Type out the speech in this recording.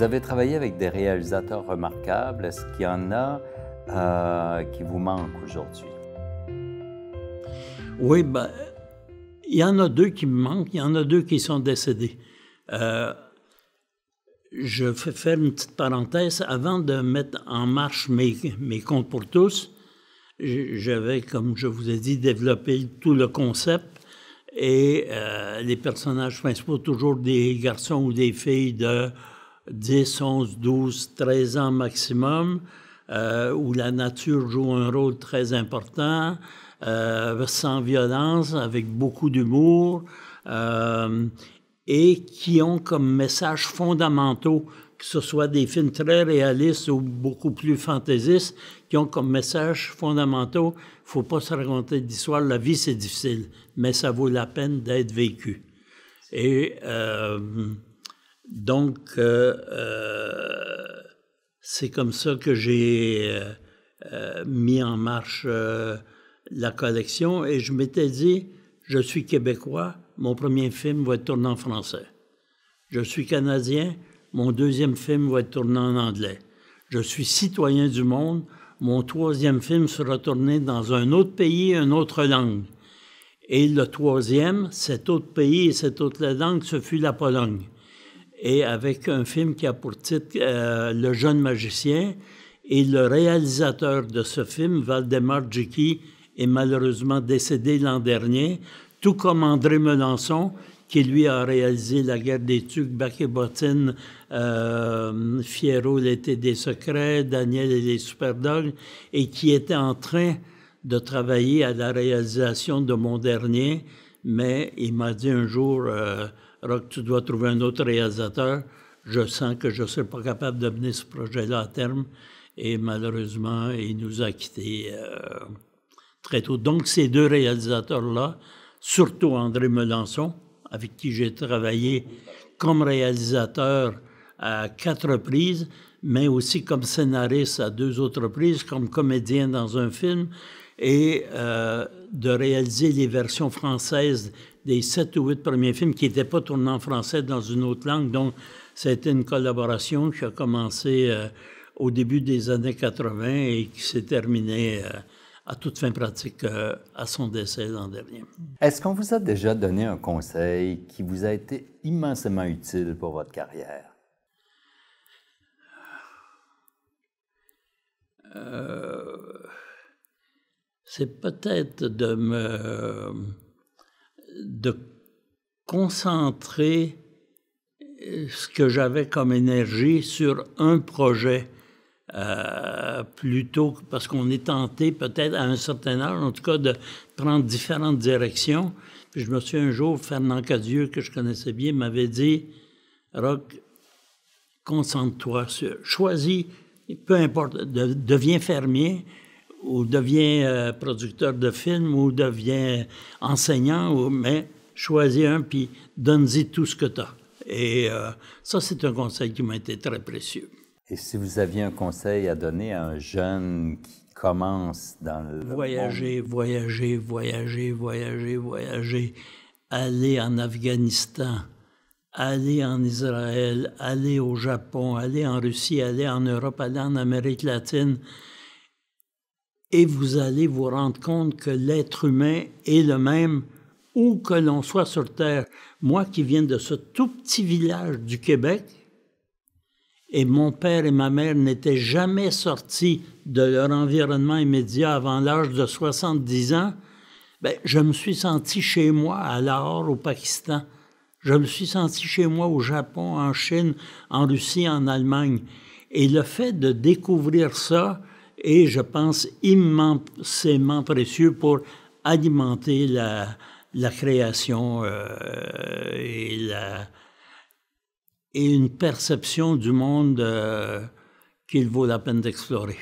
Vous avez travaillé avec des réalisateurs remarquables. Est-ce qu'il y en a euh, qui vous manquent aujourd'hui? Oui, ben, il y en a deux qui me manquent. Il y en a deux qui sont décédés. Euh, je fais faire une petite parenthèse. Avant de mettre en marche mes, mes comptes pour tous, j'avais, comme je vous ai dit, développé tout le concept et euh, les personnages principaux, toujours des garçons ou des filles de 10, 11, 12, 13 ans maximum, euh, où la nature joue un rôle très important, euh, sans violence, avec beaucoup d'humour, euh, et qui ont comme messages fondamentaux, que ce soit des films très réalistes ou beaucoup plus fantaisistes, qui ont comme messages fondamentaux, il faut pas se raconter d'histoire, la vie c'est difficile, mais ça vaut la peine d'être vécu. Et donc, euh, euh, c'est comme ça que j'ai euh, mis en marche la collection et je m'étais dit, je suis québécois, mon premier film va être tourné en français. Je suis canadien, mon deuxième film va être tourné en anglais. Je suis citoyen du monde, mon troisième film sera tourné dans un autre pays, une autre langue. Et le troisième, cet autre pays et cette autre langue, ce fut la Pologne et avec un film qui a pour titre euh, Le jeune magicien. Et le réalisateur de ce film, Valdemar Djiki, est malheureusement décédé l'an dernier, tout comme André Melançon, qui lui a réalisé La guerre des Tucs, Bac et Bottine, euh, Fierro, L'été des secrets, Daniel et les Superdogs, et qui était en train de travailler à la réalisation de mon dernier. Mais il m'a dit un jour. Euh, Rock, tu dois trouver un autre réalisateur. Je sens que je ne serai pas capable de mener ce projet-là à terme. Et malheureusement, il nous a quittés euh, très tôt. Donc, ces deux réalisateurs-là, surtout André Melançon, avec qui j'ai travaillé comme réalisateur à quatre reprises, mais aussi comme scénariste à deux autres reprises, comme comédien dans un film, et euh, de réaliser les versions françaises des sept ou huit premiers films qui n'étaient pas tournés en français dans une autre langue. Donc, ça a été une collaboration qui a commencé euh, au début des années 80 et qui s'est terminée euh, à toute fin pratique euh, à son décès l'an dernier. Est-ce qu'on vous a déjà donné un conseil qui vous a été immensément utile pour votre carrière? c'est peut-être de me de concentrer euh, ce que j'avais comme énergie sur un projet euh, plutôt parce qu'on est tenté peut-être à un certain âge, en tout cas, de prendre différentes directions. Puis je me suis un jour, Fernand Cadieux, que je connaissais bien, m'avait dit, Rock, concentre-toi sur, choisis, peu importe, deviens fermier, ou devient euh, producteur de films ou devient enseignant, ou, mais choisis un puis donne-y tout ce que tu as. Et euh, ça, c'est un conseil qui m'a été très précieux. Et si vous aviez un conseil à donner à un jeune qui commence dans le... Voyager, voyager, voyager, voyager, voyager. Aller en Afghanistan, aller en Israël, aller au Japon, aller en Russie, aller en Europe, aller en Amérique latine et vous allez vous rendre compte que l'être humain est le même où que l'on soit sur Terre. Moi qui viens de ce tout petit village du Québec, et mon père et ma mère n'étaient jamais sortis de leur environnement immédiat avant l'âge de 70 ans, ben, je me suis senti chez moi à Lahore, au Pakistan. Je me suis senti chez moi au Japon, en Chine, en Russie, en Allemagne. Et le fait de découvrir ça, et je pense immensément précieux pour alimenter la, la création euh, et, une perception du monde euh, qu'il vaut la peine d'explorer.